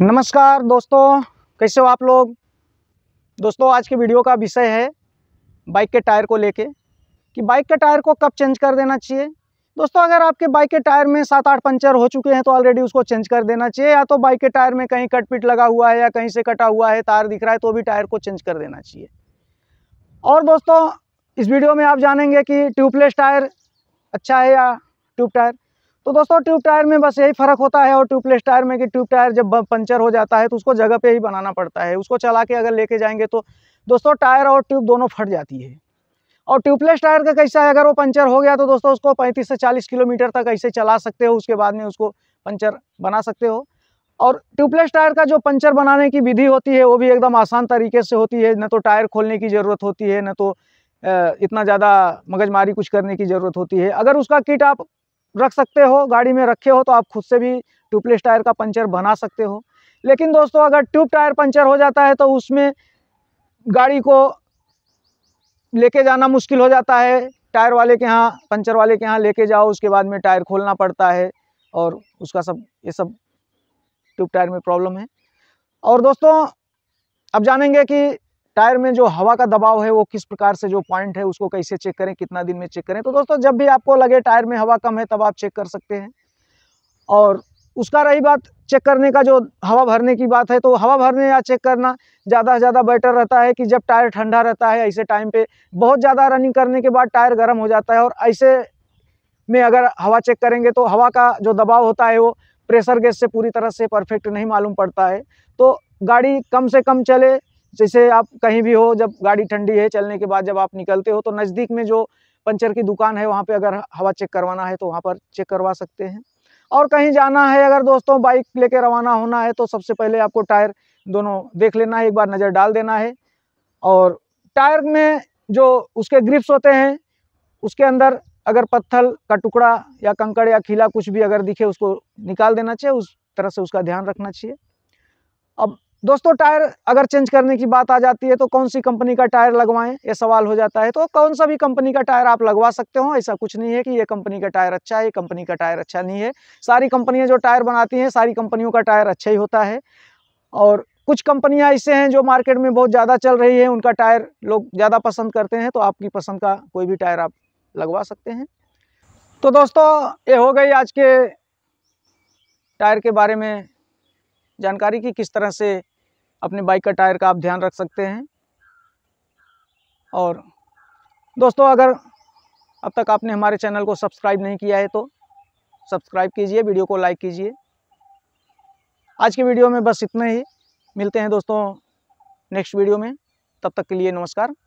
नमस्कार दोस्तों कैसे हो आप लोग दोस्तों आज के वीडियो का विषय है बाइक के टायर को लेके कि बाइक के टायर को कब चेंज कर देना चाहिए दोस्तों अगर आपके बाइक के टायर में सात आठ पंचर हो चुके हैं तो ऑलरेडी उसको चेंज कर देना चाहिए या तो बाइक के टायर में कहीं कटपिट लगा हुआ है या कहीं से कटा हुआ है तार दिख रहा है तो भी टायर को चेंज कर देना चाहिए और दोस्तों इस वीडियो में आप जानेंगे कि ट्यूबलेस टायर अच्छा है या ट्यूब टायर तो दोस्तों ट्यूब टायर में बस यही फ़र्क होता है और ट्यूबलेस टायर में कि ट्यूब टायर जब पंचर हो जाता है तो उसको जगह पे ही बनाना पड़ता है उसको चला के अगर लेके जाएंगे तो दोस्तों टायर और ट्यूब दोनों फट जाती है और ट्यूबलेस टायर का कैसा है अगर वो पंचर हो गया तो दोस्तों उसको पैंतीस से चालीस किलोमीटर तक ऐसे चला सकते हो उसके बाद में उसको पंचर बना सकते हो और ट्यूबलेस टायर का जो पंचर बनाने की विधि होती है वो भी एकदम आसान तरीके से होती है न तो टायर खोलने की ज़रूरत होती है न तो इतना ज़्यादा मगजमारी कुछ करने की ज़रूरत होती है अगर उसका किट आप रख सकते हो गाड़ी में रखे हो तो आप खुद से भी ट्यूबलेस टायर का पंचर बना सकते हो लेकिन दोस्तों अगर ट्यूब टायर पंचर हो जाता है तो उसमें गाड़ी को लेके जाना मुश्किल हो जाता है टायर वाले के यहाँ पंचर वाले के यहाँ लेके जाओ उसके बाद में टायर खोलना पड़ता है और उसका सब ये सब ट्यूब टायर में प्रॉब्लम है और दोस्तों अब जानेंगे कि टायर में जो हवा का दबाव है वो किस प्रकार से जो पॉइंट है उसको कैसे चेक करें कितना दिन में चेक करें तो दोस्तों जब भी आपको लगे टायर में हवा कम है तब आप चेक कर सकते हैं और उसका रही बात चेक करने का जो हवा भरने की बात है तो हवा भरने या चेक करना ज़्यादा से ज़्यादा बेटर रहता है कि जब टायर ठंडा रहता है ऐसे टाइम पे बहुत ज़्यादा रनिंग करने के बाद टायर गर्म हो जाता है और ऐसे में अगर हवा चेक करेंगे तो हवा का जो दबाव होता है वो प्रेशर गैस से पूरी तरह से परफेक्ट नहीं मालूम पड़ता है तो गाड़ी कम से कम चले जैसे आप कहीं भी हो जब गाड़ी ठंडी है चलने के बाद जब आप निकलते हो तो नज़दीक में जो पंचर की दुकान है वहाँ पे अगर हवा चेक करवाना है तो वहाँ पर चेक करवा सकते हैं और कहीं जाना है अगर दोस्तों बाइक लेके रवाना होना है तो सबसे पहले आपको टायर दोनों देख लेना है एक बार नज़र डाल देना है और टायर में जो उसके ग्रिप्स होते हैं उसके अंदर अगर पत्थर का टुकड़ा या कंकड़ या खिला कुछ भी अगर दिखे उसको निकाल देना चाहिए उस तरह से उसका ध्यान रखना चाहिए अब दोस्तों टायर अगर चेंज करने की बात आ जाती है तो कौन सी कंपनी का टायर लगवाएं ये सवाल हो जाता है तो कौन सा भी कंपनी का टायर आप लगवा सकते हो ऐसा कुछ नहीं है कि ये कंपनी का टायर अच्छा है ये कंपनी का टायर अच्छा नहीं है सारी कंपनियां जो टायर बनाती हैं सारी कंपनियों का टायर अच्छा ही होता है और कुछ कंपनियाँ ऐसे हैं जो मार्केट में बहुत ज़्यादा चल रही है उनका टायर लोग ज़्यादा पसंद करते हैं तो आपकी पसंद का कोई भी टायर आप लगवा सकते हैं तो दोस्तों ये हो गई आज के टायर के बारे में जानकारी की किस तरह से अपने बाइक का टायर का आप ध्यान रख सकते हैं और दोस्तों अगर अब तक आपने हमारे चैनल को सब्सक्राइब नहीं किया है तो सब्सक्राइब कीजिए वीडियो को लाइक कीजिए आज के वीडियो में बस इतना ही मिलते हैं दोस्तों नेक्स्ट वीडियो में तब तक के लिए नमस्कार